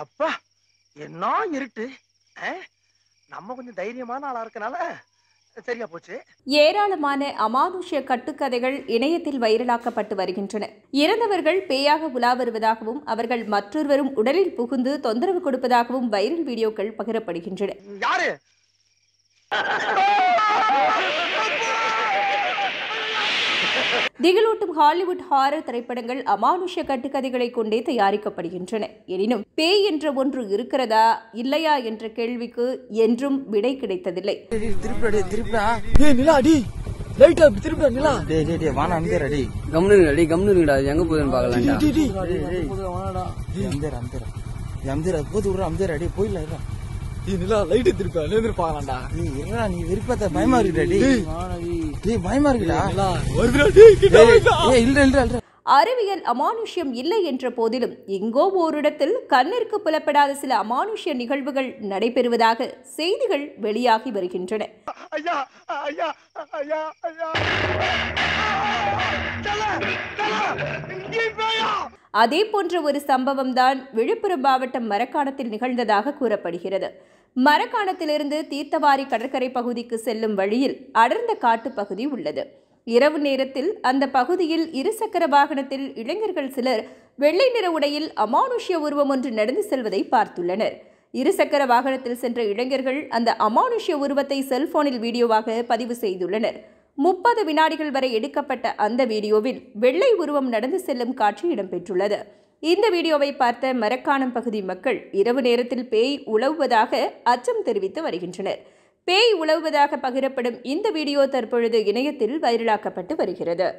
அப்பா என்ன இருட்டு நம்ம கொஞ்சம் தைரியமான ஆளா இருக்கனால சரியா போச்சு ஏராளமான அமானுஷ்ய கட்டுக்கதைகள் இணையத்தில் வைரலாக்கப்பட்டு வருகின்றன இறந்தவர்கள் பேயாக உலா வருவதாகவும் அவர்கள் மற்றொருவரும் உடலில் புகுந்து தொந்தரவு கொடுப்பதாகவும் வைரல் வீடியோக்கள் பகிரப்படுகின்றன திகிலூட்டும் ஹாலிவுட் ஹாரர் திரைப்படங்கள் அமானுஷ கட்டுக்கதைகளை கொண்டே தயாரிக்கப்படுகின்றன எனினும் பேய் என்ற ஒன்று இருக்கிறதா இல்லையா என்ற கேள்விக்கு என்றும் விடை கிடைத்ததில்லை போயிடலாம் அறிவியல் அமானுஷ்யம் இல்லை என்ற போதிலும் எங்கோ ஓரிடத்தில் கண்ணிற்கு புலப்படாத சில அமானுஷ்ய நிகழ்வுகள் நடைபெறுவதாக செய்திகள் வெளியாகி வருகின்றன அதே போன்ற ஒரு சம்பவம் தான் விழுப்புரம் மாவட்டம் மரக்காணத்தில் நிகழ்ந்ததாக கூறப்படுகிறது மரக்காணத்திலிருந்து தீர்த்தவாரி கடற்கரை பகுதிக்கு செல்லும் வழியில் அடர்ந்த காட்டுப்பகுதி உள்ளது இரவு நேரத்தில் அந்த பகுதியில் இருசக்கர வாகனத்தில் இளைஞர்கள் சிலர் வெள்ளை நிற உடையில் அமானுஷ்ய உருவம் ஒன்று நடந்து செல்வதை பார்த்துள்ளனர் இருசக்கர வாகனத்தில் சென்ற இளைஞர்கள் அந்த அமானுஷ்ய உருவத்தை செல்போனில் வீடியோவாக பதிவு செய்துள்ளனர் முப்பது வினாடிகள் வரை எடுக்கப்பட்ட அந்த வீடியோவில் வெள்ளை உருவம் நடந்து செல்லும் காட்சி இடம்பெற்றுள்ளது இந்த வீடியோவை பார்த்த மரக்காணம் பகுதி மக்கள் இரவு நேரத்தில் பேய் உழவுவதாக அச்சம் தெரிவித்து வருகின்றனர் பேய் உழவுவதாக பகிரப்படும் இந்த வீடியோ தற்பொழுது இணையத்தில் வைரலாக்கப்பட்டு வருகிறது